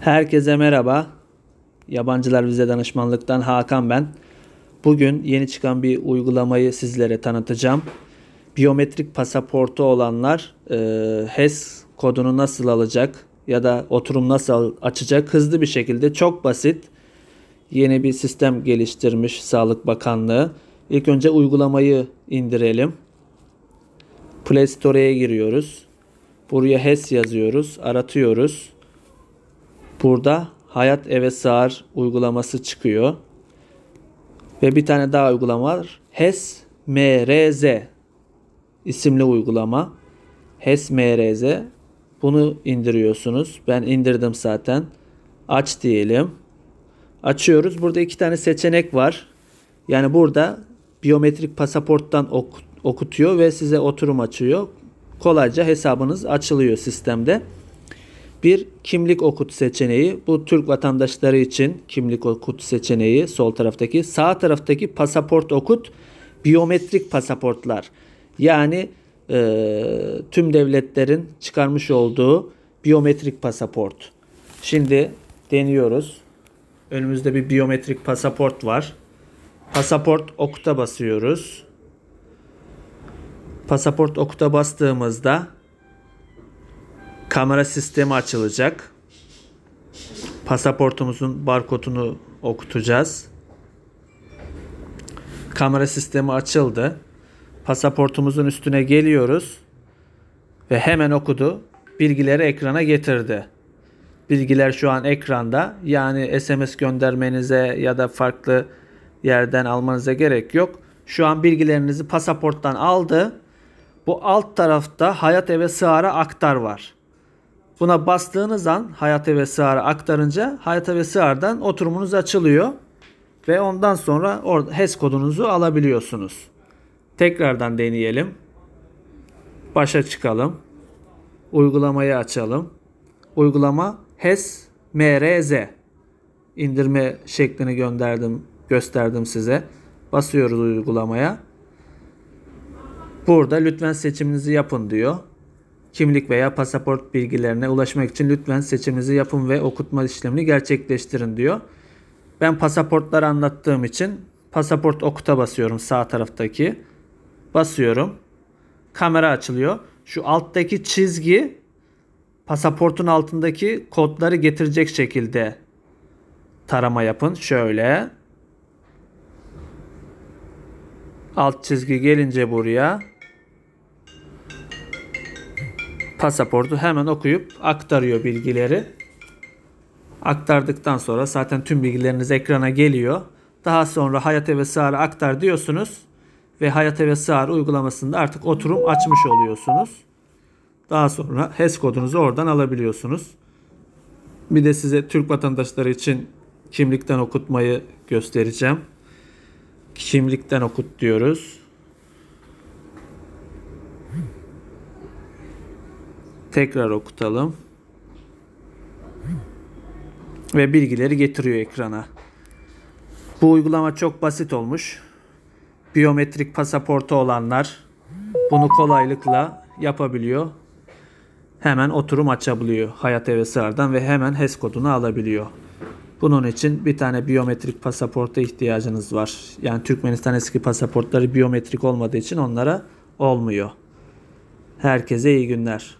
Herkese merhaba. Yabancılar Vize Danışmanlık'tan Hakan ben. Bugün yeni çıkan bir uygulamayı sizlere tanıtacağım. Biyometrik pasaportu olanlar e, HES kodunu nasıl alacak ya da oturum nasıl açacak hızlı bir şekilde çok basit yeni bir sistem geliştirmiş Sağlık Bakanlığı. İlk önce uygulamayı indirelim. Play Store'ye giriyoruz. Buraya HES yazıyoruz, aratıyoruz. Burada Hayat Eve Sığar uygulaması çıkıyor. Ve bir tane daha uygulama var. HES MRZ isimli uygulama. HES MRZ. Bunu indiriyorsunuz. Ben indirdim zaten. Aç diyelim. Açıyoruz. Burada iki tane seçenek var. Yani burada biyometrik pasaporttan okutuyor ve size oturum açıyor. Kolayca hesabınız açılıyor sistemde. Bir kimlik okut seçeneği. Bu Türk vatandaşları için kimlik okut seçeneği sol taraftaki. Sağ taraftaki pasaport okut biyometrik pasaportlar. Yani e, tüm devletlerin çıkarmış olduğu biyometrik pasaport. Şimdi deniyoruz. Önümüzde bir biyometrik pasaport var. Pasaport okuta basıyoruz. Pasaport okuta bastığımızda Kamera sistemi açılacak. Pasaportumuzun barkodunu okutacağız. Kamera sistemi açıldı. Pasaportumuzun üstüne geliyoruz ve hemen okudu. Bilgileri ekrana getirdi. Bilgiler şu an ekranda. Yani SMS göndermenize ya da farklı yerden almanıza gerek yok. Şu an bilgilerinizi pasaporttan aldı. Bu alt tarafta Hayat Eve Sığar'a aktar var. Buna bastığınız an hayata ve sığara aktarınca hayata ve sığardan oturumunuz açılıyor. Ve ondan sonra HES kodunuzu alabiliyorsunuz. Tekrardan deneyelim. Başa çıkalım. Uygulamayı açalım. Uygulama HES MRZ indirme şeklini gönderdim, gösterdim size. Basıyoruz uygulamaya. Burada lütfen seçiminizi yapın diyor. Kimlik veya pasaport bilgilerine ulaşmak için lütfen seçimizi yapın ve okutma işlemini gerçekleştirin diyor. Ben pasaportları anlattığım için pasaport okuta basıyorum sağ taraftaki. Basıyorum. Kamera açılıyor. Şu alttaki çizgi pasaportun altındaki kodları getirecek şekilde tarama yapın. Şöyle. Alt çizgi gelince buraya pasaportu hemen okuyup aktarıyor bilgileri. Aktardıktan sonra zaten tüm bilgileriniz ekrana geliyor. Daha sonra Hayate ve Sığar'a aktar diyorsunuz ve Hayate ve Sığar uygulamasında artık oturum açmış oluyorsunuz. Daha sonra HES kodunuzu oradan alabiliyorsunuz. Bir de size Türk vatandaşları için kimlikten okutmayı göstereceğim. Kimlikten okut diyoruz. Tekrar okutalım. Ve bilgileri getiriyor ekrana. Bu uygulama çok basit olmuş. Biyometrik pasaportu olanlar bunu kolaylıkla yapabiliyor. Hemen oturum açabiliyor Hayat Hevesar'dan ve hemen HES kodunu alabiliyor. Bunun için bir tane biyometrik pasaporta ihtiyacınız var. Yani Türkmenistan eski pasaportları biyometrik olmadığı için onlara olmuyor. Herkese iyi günler.